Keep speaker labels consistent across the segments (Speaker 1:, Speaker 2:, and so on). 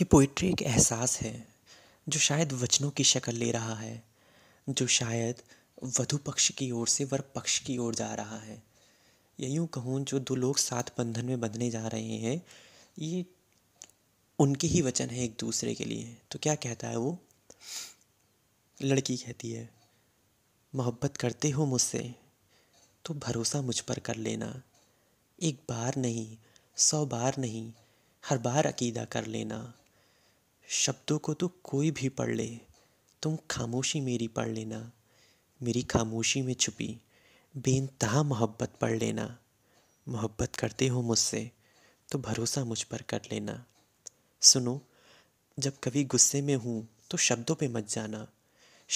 Speaker 1: ये पोइट्री एक एहसास है जो शायद वचनों की शक्ल ले रहा है जो शायद वधु पक्ष की ओर से वर पक्ष की ओर जा रहा है या यूँ कहूँ जो दो लोग साथ बंधन में बंधने जा रहे हैं ये उनके ही वचन है एक दूसरे के लिए तो क्या कहता है वो लड़की कहती है मोहब्बत करते हो मुझसे तो भरोसा मुझ पर कर लेना एक बार नहीं सौ बार नहीं हर बार अकीदा कर लेना शब्दों को तो कोई भी पढ़ ले तुम खामोशी मेरी पढ़ लेना मेरी खामोशी में छुपी बेनतहा मोहब्बत पढ़ लेना मोहब्बत करते हो मुझसे तो भरोसा मुझ पर कर लेना सुनो जब कभी गुस्से में हूँ तो शब्दों पे मत जाना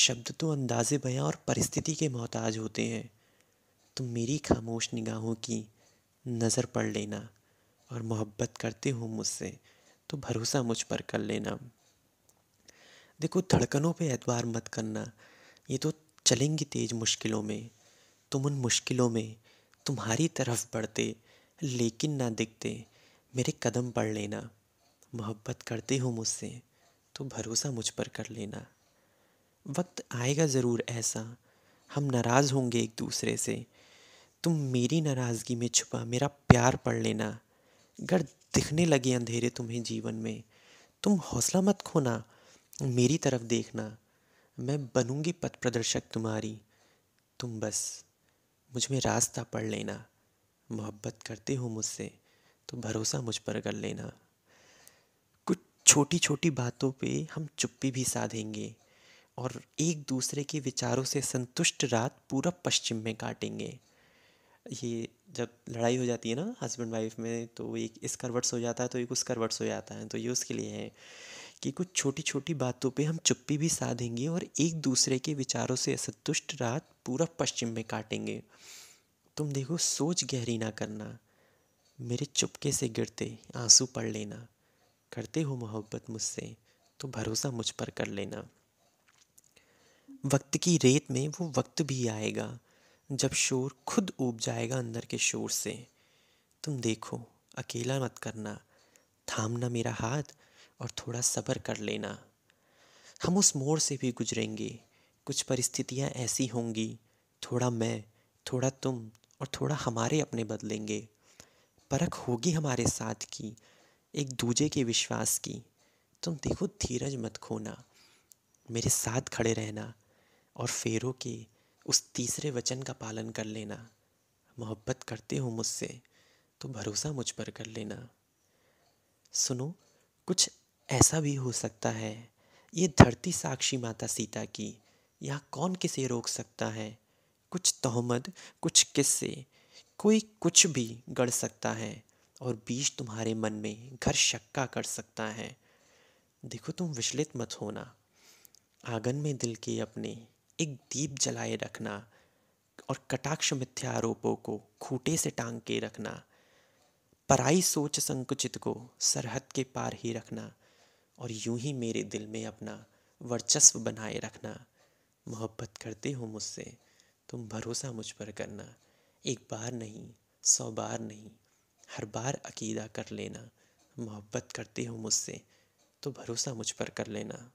Speaker 1: शब्द तो अंदाजे बयां और परिस्थिति के मोहताज होते हैं तुम मेरी खामोश निगाहों की नज़र पढ़ लेना और मोहब्बत करते हो मुझसे तो भरोसा मुझ पर कर लेना देखो धड़कनों पे एतवार मत करना ये तो चलेंगी तेज मुश्किलों में तुम उन मुश्किलों में तुम्हारी तरफ बढ़ते लेकिन ना दिखते मेरे कदम पढ़ लेना मोहब्बत करते हो मुझसे तो भरोसा मुझ पर कर लेना वक्त आएगा ज़रूर ऐसा हम नाराज़ होंगे एक दूसरे से तुम मेरी नाराज़गी में छुपा मेरा प्यार पढ़ लेना अगर दिखने लगे अंधेरे तुम्हें जीवन में तुम हौसला मत खोना मेरी तरफ देखना मैं बनूंगी पथ प्रदर्शक तुम्हारी तुम बस मुझ में रास्ता पढ़ लेना मोहब्बत करते हो मुझसे तो भरोसा मुझ पर कर लेना कुछ छोटी छोटी बातों पे हम चुप्पी भी साधेंगे और एक दूसरे के विचारों से संतुष्ट रात पूरा पश्चिम में काटेंगे ये जब लड़ाई हो जाती है ना हस्बैंड वाइफ में तो एक इस करवट हो जाता है तो एक उस करवट हो जाता है तो ये उसके लिए है कि कुछ छोटी छोटी बातों पे हम चुप्पी भी साधेंगे और एक दूसरे के विचारों से असंतुष्ट रात पूरा पश्चिम में काटेंगे तुम देखो सोच गहरी ना करना मेरे चुपके से गिरते आंसू पढ़ लेना करते हो मोहब्बत मुझसे तो भरोसा मुझ पर कर लेना वक्त की रेत में वो वक्त भी आएगा जब शोर खुद ऊब जाएगा अंदर के शोर से तुम देखो अकेला मत करना थामना मेरा हाथ और थोड़ा सब्र कर लेना हम उस मोड़ से भी गुजरेंगे कुछ परिस्थितियाँ ऐसी होंगी थोड़ा मैं थोड़ा तुम और थोड़ा हमारे अपने बदलेंगे परख होगी हमारे साथ की एक दूजे के विश्वास की तुम देखो धीरज मत खोना मेरे साथ खड़े रहना और फेरों के उस तीसरे वचन का पालन कर लेना मोहब्बत करते हो मुझसे तो भरोसा मुझ पर कर लेना सुनो कुछ ऐसा भी हो सकता है ये धरती साक्षी माता सीता की यहाँ कौन किसे रोक सकता है कुछ तोहमद कुछ किस्से कोई कुछ भी गढ़ सकता है और बीज तुम्हारे मन में घर शक्का कर सकता है देखो तुम विचलित मत होना आंगन में दिल के अपने एक दीप जलाए रखना और कटाक्ष मिथ्या आरोपों को खूटे से टांग के रखना पराई सोच संकुचित को सरहद के पार ही रखना और यूं ही मेरे दिल में अपना वर्चस्व बनाए रखना मोहब्बत करते हो मुझसे तुम भरोसा मुझ पर करना एक बार नहीं सौ बार नहीं हर बार अकीदा कर लेना मोहब्बत करते हो मुझसे तो भरोसा मुझ पर कर लेना